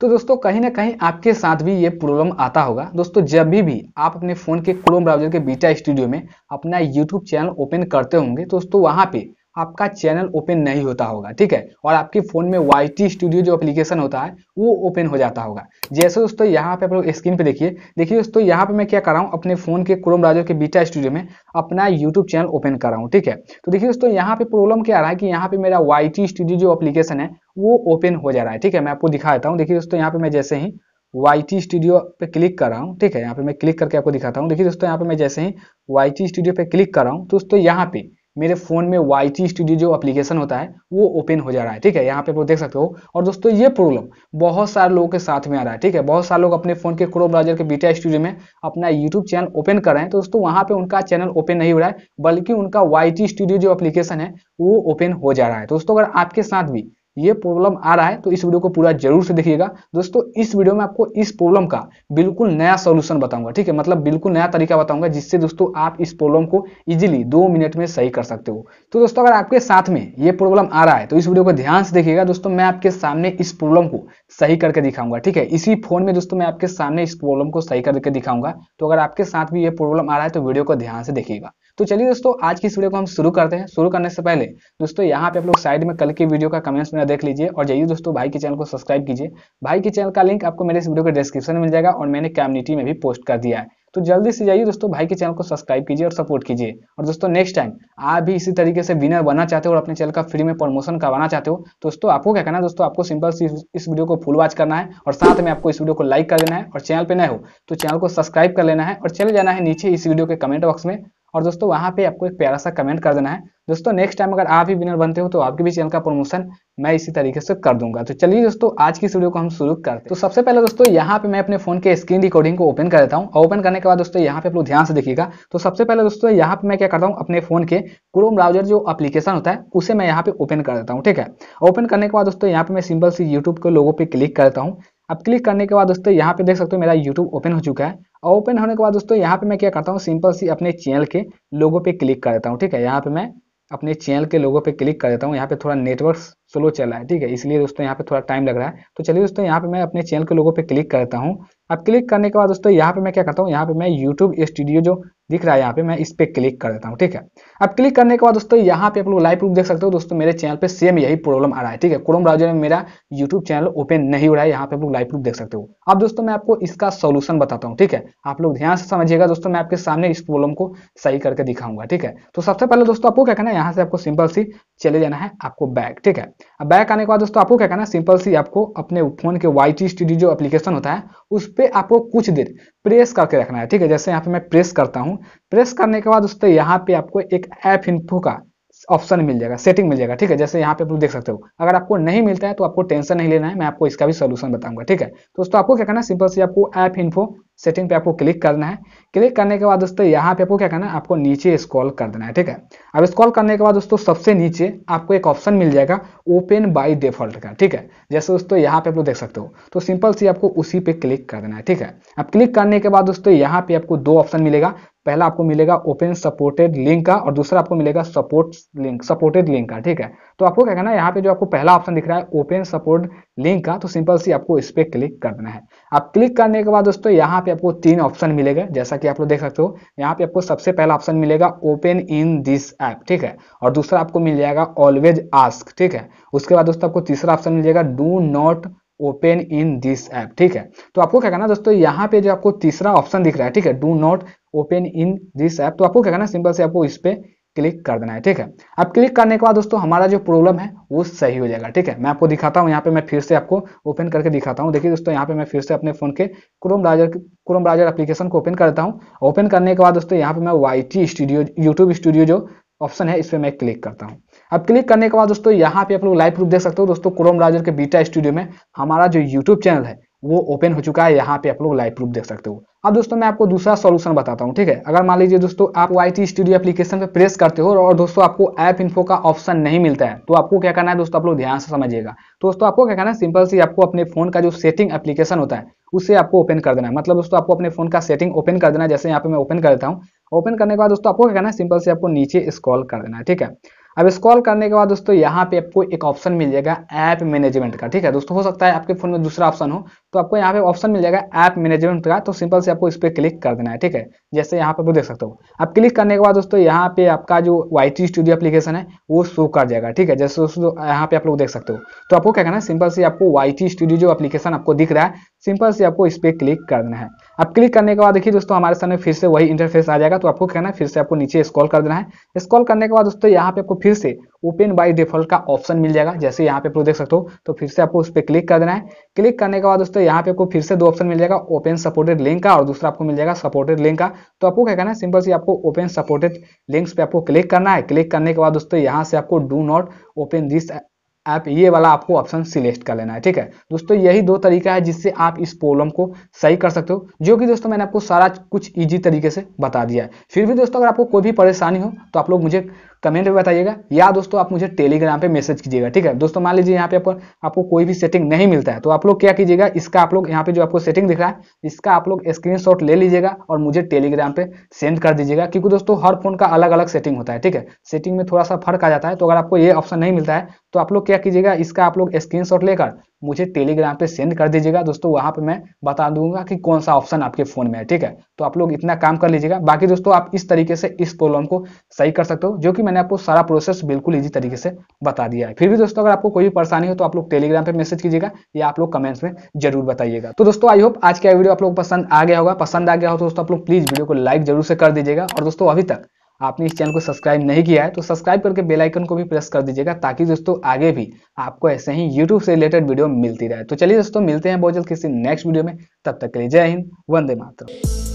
तो दोस्तों कहीं ना कहीं आपके साथ भी ये प्रॉब्लम आता होगा दोस्तों जब भी भी आप अपने फ़ोन के क्रोम ब्राउजर के बीटा स्टूडियो में अपना यूट्यूब चैनल ओपन करते होंगे दोस्तों वहाँ पे आपका चैनल ओपन नहीं होता होगा ठीक है और आपके फ़ोन में वाई टी स्टूडियो जो एप्लीकेशन होता है वो ओपन हो जाता होगा जैसे दोस्तों यहाँ पे आप लोग स्क्रीन पे देखिए देखिए दोस्तों यहाँ पे मैं क्या कर रहा हूँ अपने फ़ोन के क्रोम ब्राउजर के बीटा स्टूडियो में अपना यूट्यूब चैनल ओपन कर रहा हूँ ठीक है तो देखिए दोस्तों यहाँ पे प्रॉब्लम क्या आ रहा है कि यहाँ पे मेरा वाई टी स्टूडियो जो एप्लीकेशन है वो ओपन हो जा रहा है ठीक है मैं आपको दिखा देता हूँ देखिए दोस्तों यहाँ पे मैं जैसे ही वाई टी स्टूडियो पे क्लिक कर रहा हूँ ठीक है यहाँ पे मैं क्लिक करके आपको दिखाता हूँ देखिए दोस्तों यहाँ पे मैं जैसे ही वाई टी स्टूडियो पे क्लिक कर रहा हूँ तो दोस्तों यहाँ पे मेरे फ़ोन में वाई टी स्टूडियो जो एप्लीकेशन होता है वो ओपन हो जा रहा है ठीक है यहाँ पे आप देख सकते हो और दोस्तों ये प्रॉब्लम बहुत सारे लोगों के साथ में आ रहा है ठीक है बहुत सारे लोग अपने फ़ोन के क्रो ब्राउजर के बीटा स्टूडियो में अपना यूट्यूब चैनल ओपन कर रहे हैं तो दोस्तों वहाँ पर उनका चैनल ओपन नहीं हो रहा है बल्कि उनका वाई स्टूडियो जो एप्लीकेशन है वो ओपन हो जा रहा है तो दोस्तों अगर आपके साथ भी ये प्रॉब्लम आ रहा है तो इस वीडियो को पूरा जरूर से देखिएगा दोस्तों इस वीडियो में आपको इस प्रॉब्लम का बिल्कुल नया सोल्यूशन बताऊंगा ठीक है मतलब बिल्कुल नया तरीका बताऊंगा जिससे दोस्तों आप इस प्रॉब्लम को इजिली दो मिनट में सही कर सकते हो तो दोस्तों अगर आपके साथ में ये प्रॉब्लम आ रहा है तो इस वीडियो को ध्यान से देखिएगा दोस्तों मैं आपके सामने इस प्रॉब्लम को सही करके दिखाऊंगा ठीक है इसी फोन में दोस्तों मैं आपके सामने इस प्रॉब्लम को सही करके दिखाऊंगा तो अगर आपके साथ भी ये प्रॉब्लम आ रहा है तो वीडियो को ध्यान से देखिएगा तो चलिए दोस्तों आज की इस वीडियो को हम शुरू करते हैं शुरू करने से पहले दोस्तों यहाँ पे आप लोग साइड में कल की वीडियो का कमेंट्स मेरा देख लीजिए और जाइए दोस्तों भाई के चैनल को सब्सक्राइब कीजिए भाई के चैनल का लिंक आपको मेरे इस वीडियो के डिस्क्रिप्शन में मिल जाएगा और मैंने कम्युनिटी में भी पोस्ट कर दिया है तो जल्दी से जाइए दोस्तों भाई के चैनल को सब्सक्राइब कीजिए और सपोर्ट कीजिए और दोस्तों नेक्स्ट टाइम आप भी इसी तरीके से विनर बनना चाहते हो और अपने चैनल का फ्री में प्रमोशन करवाना चाहते हो तो दोस्तों आपको क्या करना है दोस्तों आपको सिंपल सी इस वीडियो को फुल वॉच करना है और साथ में आपको इस वीडियो को लाइक कर देना है और चैनल पर नए हो तो चैनल को सब्सक्राइब कर लेना है और चले जाना है नीचे इस वीडियो के कमेंट बॉक्स में और दोस्तों वहाँ पे आपको एक प्यारा सा कमेंट कर देना है दोस्तों नेक्स्ट टाइम अगर आप ही विनर बनते हो तो आपके भी चैनल का प्रमोशन मैं इसी तरीके से कर दूंगा तो चलिए दोस्तों आज की वीडियो को हम शुरू करते हैं तो सबसे पहले दोस्तों यहाँ पे मैं अपने फोन के स्क्रीन रिकॉर्डिंग को ओपन कर देता हूँ ओपन करने के बाद दोस्तों यहाँ पे आप लोग ध्यान से देखिएगा तो सबसे पहले दोस्तों यहाँ पे मैं क्या करता हूँ अपने फोन के क्रोम ब्राउजर जो अपलीकेशन होता है उसे मैं यहाँ पे ओपन कर देता हूँ ठीक है ओपन करने के बाद दोस्तों यहाँ पे मैं सिंपल सी यूट्यूब के लोगों पर क्लिक करता हूँ अब क्लिक करने के बाद दोस्तों यहाँ पे देख सकते हो मेरा यूट्यूब ओपन हो चुका है ओपन होने के बाद दोस्तों यहाँ पे मैं क्या करता हूँ सिंपल सी अपने चैनल के लोगों पे क्लिक कर देता हूँ ठीक है यहाँ पे मैं अपने चैनल के लोगों पे क्लिक कर देता हूँ यहाँ पे थोड़ा नेटवर्क स्लो चल रहा है ठीक है इसलिए दोस्तों यहाँ पे थोड़ा टाइम लग रहा है तो चलिए दोस्तों यहाँ पे मैं अपने चैनल के लोगों पे क्लिक करता हूँ अब क्लिक करने के बाद दोस्तों यहाँ पे मैं क्या करता हूँ यहाँ पे मैं यूट्यूब स्टूडियो जो दिख रहा है यहाँ पे मैं इस पर क्लिक कर देता हूँ ठीक है अब क्लिक करने के बाद दोस्तों यहाँ पे आप लोग लाइव प्रूफ देख सकते हो दोस्तों मेरे चैनल पे सेम यही प्रॉब्लम आ रहा है ठीक है क्रोम ब्राउजर में मेरा यूट्यूब चैनल ओपन नहीं हो रहा है यहाँ पे आप लोग लाइव प्रूफ देख सकते हो अब दोस्तों मैं आपको इसका सोल्यूशन बताता हूँ ठीक है आप लोग ध्यान से समझिएगा दोस्तों मैं आपके सामने इस प्रॉब्लम को सही करके दिखाऊंगा ठीक है तो सबसे पहले दोस्तों आपको क्या कहना है यहाँ से आपको सिंपल सी चले जाना है आपको बैक ठीक है बैक आने के बाद दोस्तों आपको क्या कहना है सिंपल सी आपको अपने फोन के वाई टी स्टूडियो जो एप्लीकेशन होता है उस पे आपको कुछ देर प्रेस करके रखना है ठीक है जैसे यहाँ पे मैं प्रेस करता हूँ प्रेस करने के बाद उससे यहाँ पे आपको एक ऐप इन्फो का ऑप्शन मिल जाएगा सेटिंग मिल जाएगा ठीक है जैसे यहाँ पे आप देख सकते हो अगर आपको नहीं मिलता है तो आपको टेंशन नहीं लेना है मैं आपको इसका भी सोल्यूशन बताऊंगा ठीक है तो दोस्तों आपको क्या करना है सिंपल से आपको ऐप इन्फो सेटिंग पे आपको क्लिक करना है क्लिक करने के बाद दोस्तों यहाँ पे आपको क्या करना है आपको नीचे स्क्रॉल कर देना है ठीक है अब स्क्रॉल करने के बाद दोस्तों सबसे नीचे आपको एक ऑप्शन मिल जाएगा ओपन बाई डिफॉल्ट का ठीक है जैसे दोस्तों यहाँ पे आप लोग देख सकते हो तो सिंपल सी आपको उसी पे क्लिक कर देना है ठीक है अब क्लिक करने के बाद दोस्तों यहाँ पे आपको दो ऑप्शन मिलेगा पहला आपको मिलेगा ओपन सपोर्टेड लिंक का और दूसरा आपको मिलेगा सपोर्ट लिंक सपोर्टेड लिंक का ठीक है तो आपको क्या करना है यहाँ पे जो आपको पहला ऑप्शन दिख रहा है ओपन सपोर्ट लिंक का तो सिंपल सी आपको इस पर क्लिक कर देना है आप क्लिक करने के बाद दोस्तों यहाँ पे आपको तीन ऑप्शन मिलेगा जैसा कि आप लोग देख सकते हो यहाँ पे आपको सबसे पहला ऑप्शन मिलेगा ओपन इन दिस ऐप ठीक है और दूसरा आपको मिल जाएगा ऑलवेज आस्क ठीक है उसके बाद दोस्तों आपको तीसरा ऑप्शन मिल जाएगा do not open in this app ठीक है तो आपको क्या करना दोस्तों यहाँ पे जो आपको तीसरा ऑप्शन दिख रहा है ठीक है do not open in this app तो आपको क्या करना सिंपल से आपको इस पर क्लिक कर देना है ठीक है अब क्लिक करने के बाद दोस्तों हमारा जो प्रॉब्लम है वो सही हो जाएगा ठीक है मैं आपको दिखाता हूँ यहाँ पे मैं फिर से आपको ओपन करके दिखाता हूँ देखिए दोस्तों यहाँ पे मैं फिर से अपने फोन के Chrome browser Chrome browser application को ओपन करता हूँ ओपन करने के बाद दोस्तों यहाँ पे मैं वाई स्टूडियो यूट्यूब स्टूडियो जो ऑप्शन है इस पर मैं क्लिक करता हूँ अब क्लिक करने के बाद दोस्तों यहाँ पे आप लोग लाइव प्रूफ देख सकते हो दोस्तों क्रोम ब्राउजर के बीटा स्टूडियो में हमारा जो यूट्यूब चैनल है वो ओपन हो चुका है यहाँ पे आप लोग लाइव प्रूफ देख सकते हो अब हाँ दोस्तों मैं आपको दूसरा सॉल्यूशन बताता हूँ ठीक है अगर मान लीजिए दोस्तों आप वाई टी स्टूडियो एप्लीकेशन पे प्रेस करते हो और दोस्तों आपको ऐप इन्फो का ऑप्शन नहीं मिलता है तो आपको क्या करना है दोस्तों आप लोग ध्यान से समझिएगा तो दोस्तों आपको क्या करना है सिंपल सी आपको अपने फोन का जो सेटिंग एप्लीकेशन होता है उसे आपको ओपन कर देना है मतलब दोस्तों आपको अपने फोन का सेटिंग ओपन कर देना है जैसे यहाँ पे मैं ओपन कर देता हूँ ओपन करने के बाद दोस्तों आपको क्या करना है सिंपल से आपको नीचे स्क्रॉल कर देना है ठीक है अब स्क्रॉल करने के बाद दोस्तों यहाँ पे आपको एक ऑप्शन मिल जाएगा ऐप मैनेजमेंट का ठीक है दोस्तों हो सकता है आपके फोन में दूसरा ऑप्शन हो तो आपको यहाँ पे ऑप्शन मिल जाएगा ऐप मैनेजमेंट का तो सिंपल से आपको इस पर क्लिक कर देना है ठीक है जैसे यहाँ पे पर देख सकते हो आप क्लिक करने के बाद दोस्तों यहाँ पे आपका जो वाई टी स्टूडियो अप्लीकेशन है वो शो कर जाएगा ठीक है जैसे दोस्तों यहाँ पे आप लोग देख सकते हो तो आपको क्या करना है सिंपल से आपको वाई टी स्टूडियो जो एप्लीकेशन आपको दिख रहा है सिंपल से आपको इस पर क्लिक करना है अब क्लिक करने के बाद देखिए दोस्तों हमारे सामने फिर से वही इंटरफेस आ जाएगा तो आपको कहना है फिर से आपको नीचे स्क्रॉल कर देना है स्क्रॉल करने के बाद दोस्तों यहाँ पे आपको फिर से ओपन बाय डिफॉल्ट का ऑप्शन मिल जाएगा जैसे यहाँ पे आप देख सकते हो तो फिर से आपको उस पर क्लिक कर देना है क्लिक करने के बाद दोस्तों यहाँ पे आपको फिर से दो ऑप्शन मिल जाएगा ओपन सपोर्टेड लिंक का और दूसरा आपको मिल जाएगा सपोर्टेड लिंक का तो आपको क्या कहना है सिंपल से आपको ओपन सपोर्टेड लिंक पे आपको क्लिक करना है क्लिक करने के बाद दोस्तों यहाँ से आपको डू नॉट ओपन दिस आप ये वाला आपको ऑप्शन सिलेक्ट कर लेना है ठीक है दोस्तों यही दो तरीका है जिससे आप इस प्रॉब्लम को सही कर सकते हो जो कि दोस्तों मैंने आपको सारा कुछ ईजी तरीके से बता दिया है फिर भी दोस्तों अगर आपको कोई भी परेशानी हो तो आप लोग मुझे कमेंट में बताइएगा या दोस्तों आप मुझे टेलीग्राम पे मैसेज कीजिएगा ठीक है दोस्तों मान लीजिए यहाँ पे आपको आपको कोई भी सेटिंग नहीं मिलता है तो आप लोग क्या कीजिएगा इसका आप लोग यहाँ पे जो आपको सेटिंग दिख रहा है इसका आप लोग स्क्रीनशॉट ले लीजिएगा और मुझे टेलीग्राम पे सेंड कर दीजिएगा क्योंकि दोस्तों हर फोन का अलग अलग सेटिंग होता है ठीक है सेटिंग में थोड़ा सा फर्क आ जाता है तो अगर आपको ये ऑप्शन नहीं मिलता है तो आप लोग क्या कीजिएगा इसका आप लोग स्क्रीन लेकर मुझे टेलीग्राम पे सेंड कर दीजिएगा दोस्तों वहां पे मैं बता दूंगा कि कौन सा ऑप्शन आपके फ़ोन में है ठीक है तो आप लोग इतना काम कर लीजिएगा बाकी दोस्तों आप इस तरीके से इस प्रॉब्लम को सही कर सकते हो जो कि मैंने आपको सारा प्रोसेस बिल्कुल ईजी तरीके से बता दिया है फिर भी दोस्तों अगर आपको कोई भी परेशानी हो तो आप लोग टेलीग्राम पर मैसेज कीजिएगा या आप लोग कमेंट्स में जरूर बताइएगा तो दोस्तों आई होप आज का वीडियो आप लोग पसंद आ गया होगा पसंद आ गया हो तो दोस्तों आप लोग प्लीज़ वीडियो को लाइक जरूर से कर दीजिएगा और दोस्तों अभी तक आपने इस चैनल को सब्सक्राइब नहीं किया है तो सब्सक्राइब करके बेल आइकन को भी प्रेस कर दीजिएगा ताकि दोस्तों आगे भी आपको ऐसे ही यूट्यूब से रिलेटेड वीडियो मिलती रहे तो चलिए दोस्तों मिलते हैं बहुत जल्द किसी नेक्स्ट वीडियो में तब तक के लिए जय हिंद वंदे मातरम